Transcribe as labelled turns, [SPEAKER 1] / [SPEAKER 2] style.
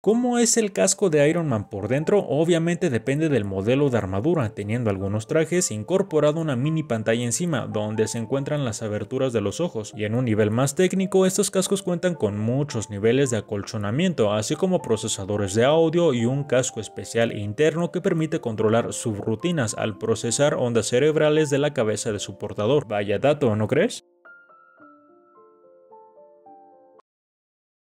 [SPEAKER 1] ¿Cómo es el casco de Iron Man por dentro? Obviamente depende del modelo de armadura, teniendo algunos trajes incorporado una mini pantalla encima donde se encuentran las aberturas de los ojos y en un nivel más técnico estos cascos cuentan con muchos niveles de acolchonamiento así como procesadores de audio y un casco especial interno que permite controlar subrutinas al procesar ondas cerebrales de la cabeza de su portador. Vaya dato, ¿no crees?